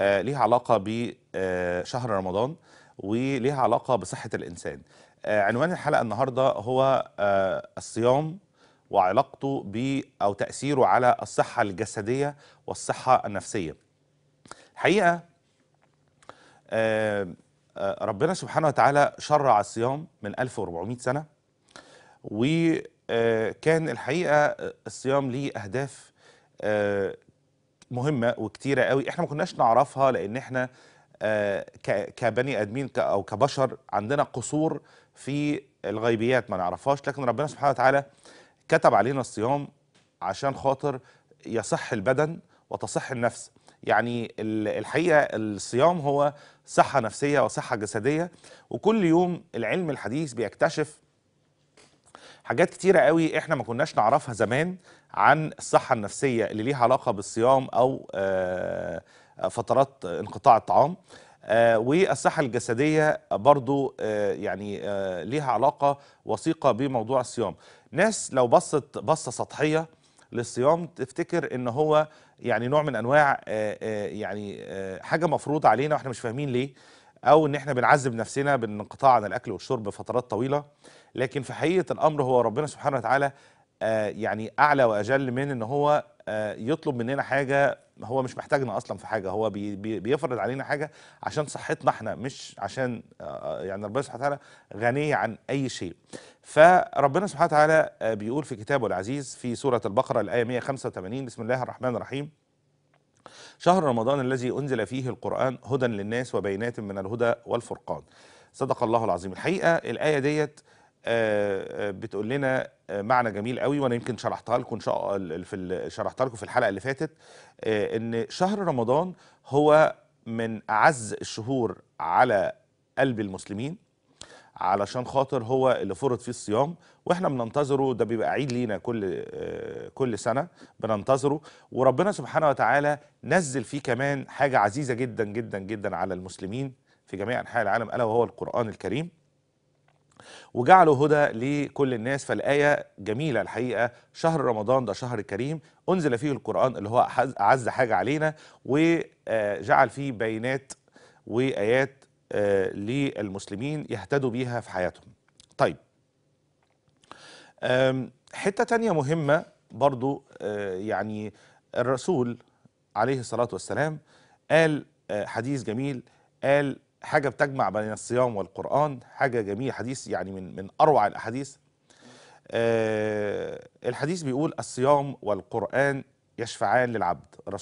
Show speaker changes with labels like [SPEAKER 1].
[SPEAKER 1] آه، ليها علاقة بشهر آه، رمضان وليها علاقة بصحة الإنسان آه، عنوان الحلقة النهاردة هو الصيام وعلاقته ب أو تأثيره على الصحة الجسدية والصحة النفسية الحقيقة ربنا سبحانه وتعالى شرع الصيام من 1400 سنة وكان الحقيقة الصيام ليه أهداف مهمه وكتيره قوي احنا ما كناش نعرفها لان احنا آه، كبني ادمين او كبشر عندنا قصور في الغيبيات ما نعرفهاش لكن ربنا سبحانه وتعالى كتب علينا الصيام عشان خاطر يصح البدن وتصح النفس يعني الحقيقه الصيام هو صحه نفسيه وصحه جسديه وكل يوم العلم الحديث بيكتشف حاجات كتيرة قوي احنا ما كناش نعرفها زمان عن الصحة النفسية اللي ليها علاقة بالصيام أو آه، فترات انقطاع الطعام آه، والصحة الجسدية برضو آه، يعني ليها علاقة وثيقة بموضوع الصيام ناس لو بصت بصة سطحية للصيام تفتكر ان هو يعني نوع من انواع يعني حاجه مفروضه علينا واحنا مش فاهمين ليه او ان احنا بنعذب نفسنا بالانقطاع عن الاكل والشرب فترات طويله لكن في حقيقه الامر هو ربنا سبحانه وتعالى آه، يعني اعلى واجل من ان هو آه، يطلب مننا حاجه هو مش محتاجنا اصلا في حاجه هو بيفرض علينا حاجه عشان صحتنا احنا مش عشان آه، يعني ربنا سبحانه وتعالى غني عن اي شيء فربنا سبحانه وتعالى بيقول في كتابه العزيز في سوره البقره الايه 185 بسم الله الرحمن الرحيم شهر رمضان الذي أنزل فيه القرآن هدى للناس وبينات من الهدى والفرقان صدق الله العظيم الحقيقة الآية ديت آه، آه، بتقول لنا آه، معنى جميل قوي وانا يمكن شرحتها لكم في شرحتها لكم في الحلقه اللي فاتت ان شهر رمضان هو من اعز الشهور على قلب المسلمين علشان خاطر هو اللي فرض فيه الصيام واحنا بننتظره ده بيبقى عيد لينا كل آه، كل سنه بننتظره وربنا سبحانه وتعالى نزل فيه كمان حاجه عزيزه جدا جدا جدا على المسلمين في جميع انحاء العالم الا وهو القران الكريم وجعله هدى لكل الناس فالآية جميلة الحقيقة شهر رمضان ده شهر كريم أنزل فيه القرآن اللي هو أعز حاجة علينا وجعل فيه بينات وآيات آه، للمسلمين يهتدوا بيها في حياتهم طيب حتة تانية مهمة برضو آه، يعني الرسول عليه الصلاة والسلام قال آه، حديث جميل قال حاجة بتجمع بين الصيام والقرآن حاجة جميلة حديث يعني من من أروع الأحاديث الحديث بيقول الصيام والقرآن يشفعان للعبد